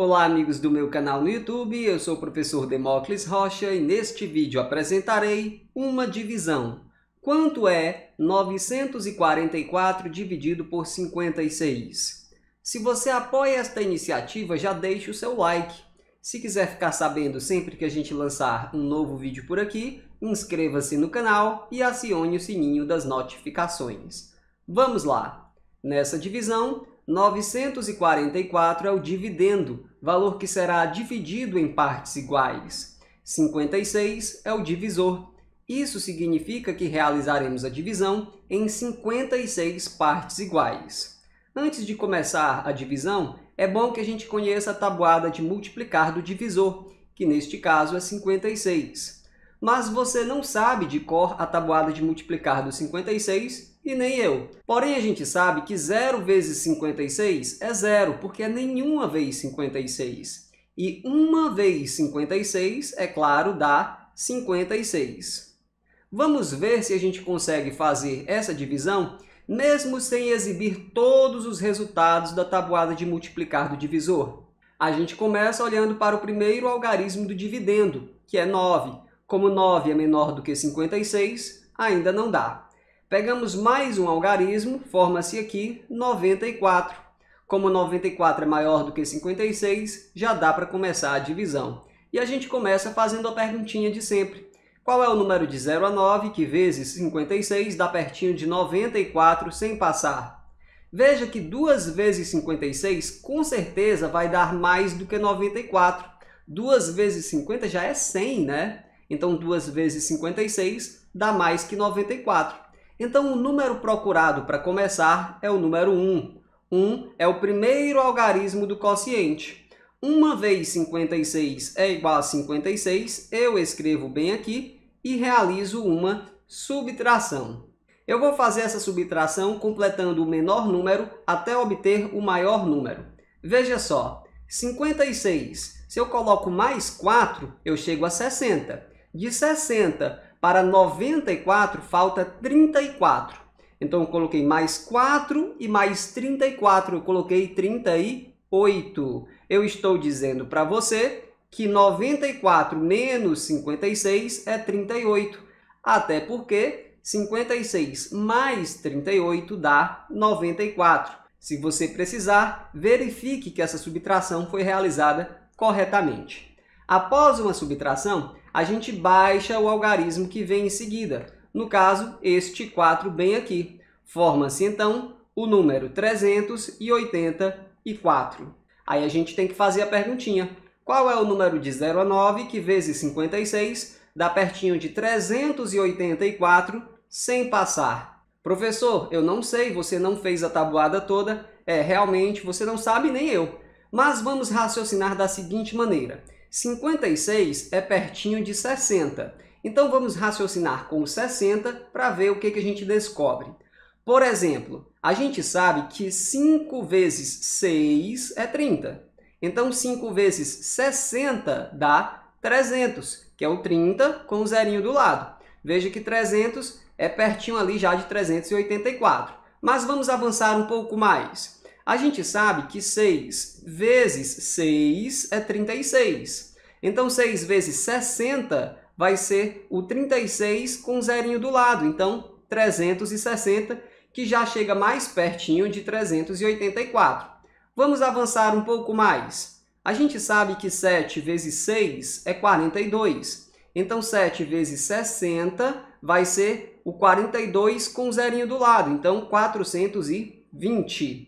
Olá amigos do meu canal no YouTube, eu sou o professor Demócles Rocha e neste vídeo apresentarei uma divisão. Quanto é 944 dividido por 56? Se você apoia esta iniciativa, já deixe o seu like. Se quiser ficar sabendo sempre que a gente lançar um novo vídeo por aqui, inscreva-se no canal e acione o sininho das notificações. Vamos lá! Nessa divisão, 944 é o dividendo, valor que será dividido em partes iguais. 56 é o divisor. Isso significa que realizaremos a divisão em 56 partes iguais. Antes de começar a divisão, é bom que a gente conheça a tabuada de multiplicar do divisor, que neste caso é 56 mas você não sabe de cor a tabuada de multiplicar do 56 e nem eu. Porém, a gente sabe que 0 vezes 56 é zero, porque é nenhuma vez 56. E uma vez 56, é claro, dá 56. Vamos ver se a gente consegue fazer essa divisão mesmo sem exibir todos os resultados da tabuada de multiplicar do divisor. A gente começa olhando para o primeiro algarismo do dividendo, que é 9. Como 9 é menor do que 56, ainda não dá. Pegamos mais um algarismo, forma-se aqui 94. Como 94 é maior do que 56, já dá para começar a divisão. E a gente começa fazendo a perguntinha de sempre. Qual é o número de 0 a 9 que vezes 56 dá pertinho de 94 sem passar? Veja que 2 vezes 56 com certeza vai dar mais do que 94. 2 vezes 50 já é 100, né? Então, 2 vezes 56 dá mais que 94. Então, o número procurado para começar é o número 1. 1 é o primeiro algarismo do quociente. 1 vezes 56 é igual a 56, eu escrevo bem aqui e realizo uma subtração. Eu vou fazer essa subtração completando o menor número até obter o maior número. Veja só, 56. Se eu coloco mais 4, eu chego a 60. De 60 para 94, falta 34. Então, eu coloquei mais 4 e mais 34, eu coloquei 38. Eu estou dizendo para você que 94 menos 56 é 38. Até porque 56 mais 38 dá 94. Se você precisar, verifique que essa subtração foi realizada corretamente. Após uma subtração, a gente baixa o algarismo que vem em seguida, no caso, este 4 bem aqui. Forma-se, então, o número 384. Aí a gente tem que fazer a perguntinha. Qual é o número de 0 a 9, que vezes 56, dá pertinho de 384, sem passar? Professor, eu não sei, você não fez a tabuada toda. É, realmente, você não sabe nem eu. Mas vamos raciocinar da seguinte maneira. 56 é pertinho de 60. Então vamos raciocinar com 60 para ver o que, que a gente descobre. Por exemplo, a gente sabe que 5 vezes 6 é 30. Então 5 vezes 60 dá 300, que é o 30 com o zerinho do lado. Veja que 300 é pertinho ali já de 384. Mas vamos avançar um pouco mais. A gente sabe que 6 vezes 6 é 36. Então, 6 vezes 60 vai ser o 36 com um zerinho do lado. Então, 360, que já chega mais pertinho de 384. Vamos avançar um pouco mais. A gente sabe que 7 vezes 6 é 42. Então, 7 vezes 60 vai ser o 42 com um zerinho do lado. Então, 420.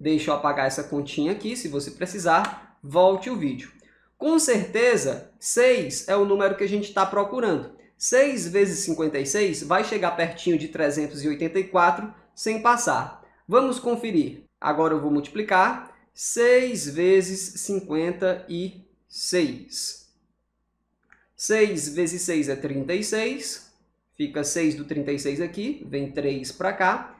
Deixa eu apagar essa continha aqui, se você precisar, volte o vídeo. Com certeza, 6 é o número que a gente está procurando. 6 vezes 56 vai chegar pertinho de 384 sem passar. Vamos conferir. Agora eu vou multiplicar. 6 vezes 56. 6 vezes 6 é 36. Fica 6 do 36 aqui, vem 3 para cá.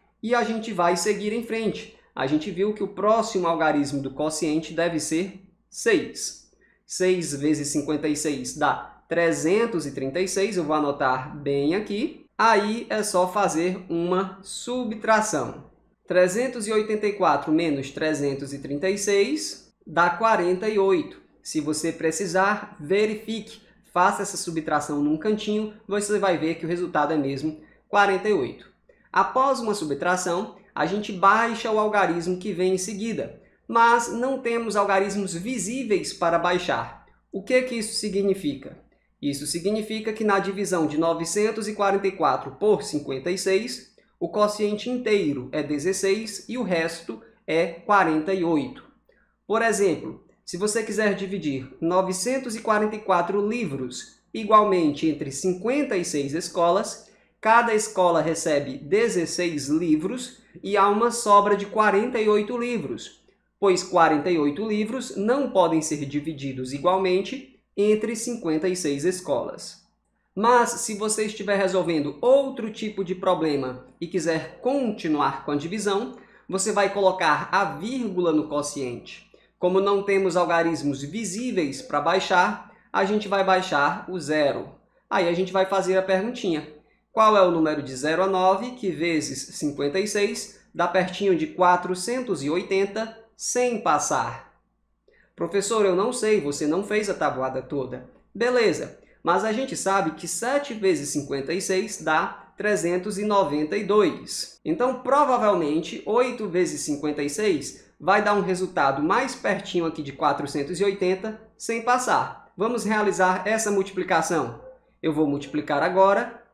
e a gente vai seguir em frente. A gente viu que o próximo algarismo do quociente deve ser 6. 6 vezes 56 dá 336, eu vou anotar bem aqui. Aí é só fazer uma subtração. 384 menos 336 dá 48. Se você precisar, verifique. Faça essa subtração num cantinho, você vai ver que o resultado é mesmo 48. Após uma subtração, a gente baixa o algarismo que vem em seguida, mas não temos algarismos visíveis para baixar. O que, que isso significa? Isso significa que na divisão de 944 por 56, o quociente inteiro é 16 e o resto é 48. Por exemplo, se você quiser dividir 944 livros igualmente entre 56 escolas, Cada escola recebe 16 livros e há uma sobra de 48 livros, pois 48 livros não podem ser divididos igualmente entre 56 escolas. Mas se você estiver resolvendo outro tipo de problema e quiser continuar com a divisão, você vai colocar a vírgula no quociente. Como não temos algarismos visíveis para baixar, a gente vai baixar o zero. Aí a gente vai fazer a perguntinha. Qual é o número de 0 a 9, que vezes 56 dá pertinho de 480 sem passar? Professor, eu não sei, você não fez a tabuada toda. Beleza, mas a gente sabe que 7 vezes 56 dá 392. Então, provavelmente, 8 vezes 56 vai dar um resultado mais pertinho aqui de 480 sem passar. Vamos realizar essa multiplicação. Eu vou multiplicar agora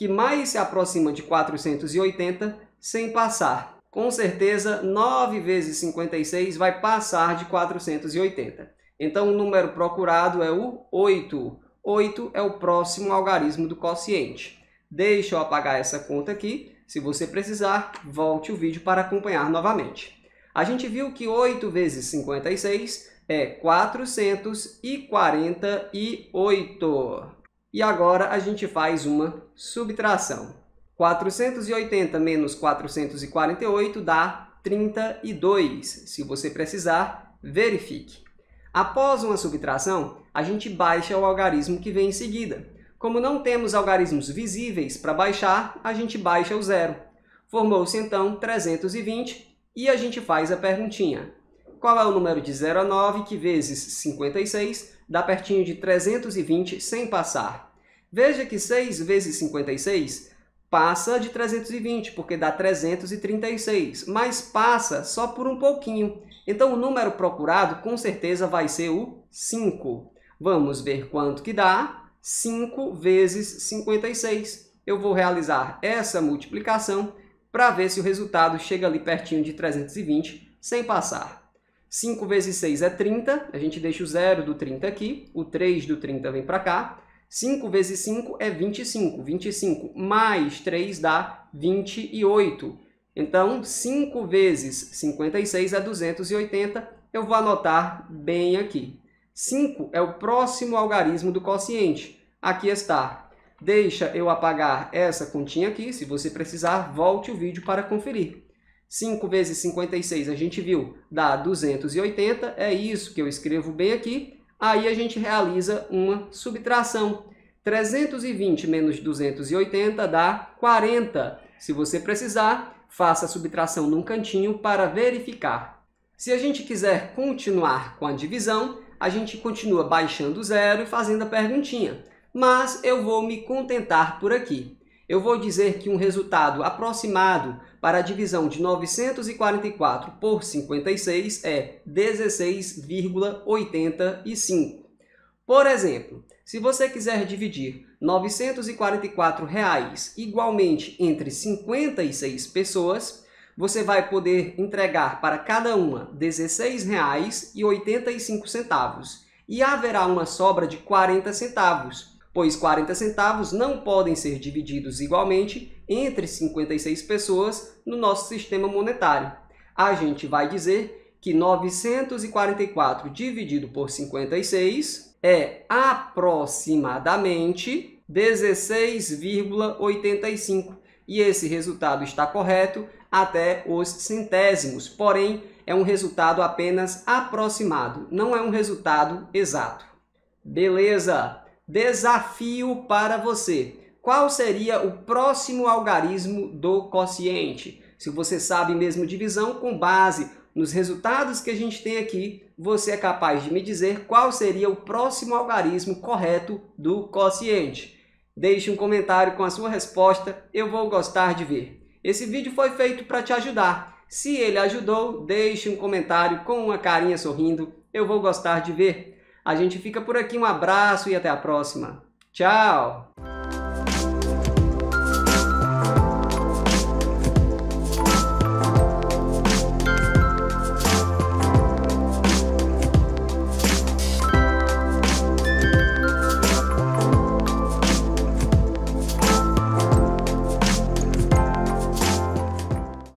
que mais se aproxima de 480 sem passar. Com certeza, 9 vezes 56 vai passar de 480. Então, o número procurado é o 8. 8 é o próximo algarismo do quociente. Deixa eu apagar essa conta aqui. Se você precisar, volte o vídeo para acompanhar novamente. A gente viu que 8 vezes 56 é 448. E agora a gente faz uma subtração. 480 menos 448 dá 32. Se você precisar, verifique. Após uma subtração, a gente baixa o algarismo que vem em seguida. Como não temos algarismos visíveis para baixar, a gente baixa o zero. Formou-se então 320 e a gente faz a perguntinha. Qual é o número de 0 a 9 que vezes 56 dá pertinho de 320 sem passar? Veja que 6 vezes 56 passa de 320, porque dá 336, mas passa só por um pouquinho. Então, o número procurado com certeza vai ser o 5. Vamos ver quanto que dá. 5 vezes 56. Eu vou realizar essa multiplicação para ver se o resultado chega ali pertinho de 320 sem passar. 5 vezes 6 é 30, a gente deixa o 0 do 30 aqui, o 3 do 30 vem para cá. 5 vezes 5 é 25, 25 mais 3 dá 28. Então, 5 vezes 56 é 280, eu vou anotar bem aqui. 5 é o próximo algarismo do quociente. Aqui está. Deixa eu apagar essa continha aqui, se você precisar, volte o vídeo para conferir. 5 vezes 56, a gente viu, dá 280, é isso que eu escrevo bem aqui. Aí a gente realiza uma subtração. 320 menos 280 dá 40. Se você precisar, faça a subtração num cantinho para verificar. Se a gente quiser continuar com a divisão, a gente continua baixando zero e fazendo a perguntinha. Mas eu vou me contentar por aqui. Eu vou dizer que um resultado aproximado para a divisão de 944 por 56 é 16,85. Por exemplo, se você quiser dividir R$ 944 reais igualmente entre 56 pessoas, você vai poder entregar para cada uma R$ 16,85 e haverá uma sobra de 40 centavos, pois 40 centavos não podem ser divididos igualmente entre 56 pessoas no nosso sistema monetário. A gente vai dizer que 944 dividido por 56 é aproximadamente 16,85. E esse resultado está correto até os centésimos, porém é um resultado apenas aproximado, não é um resultado exato. Beleza? Desafio para você. Qual seria o próximo algarismo do quociente? Se você sabe mesmo divisão, com base nos resultados que a gente tem aqui, você é capaz de me dizer qual seria o próximo algarismo correto do quociente. Deixe um comentário com a sua resposta, eu vou gostar de ver. Esse vídeo foi feito para te ajudar. Se ele ajudou, deixe um comentário com uma carinha sorrindo, eu vou gostar de ver. A gente fica por aqui, um abraço e até a próxima. Tchau!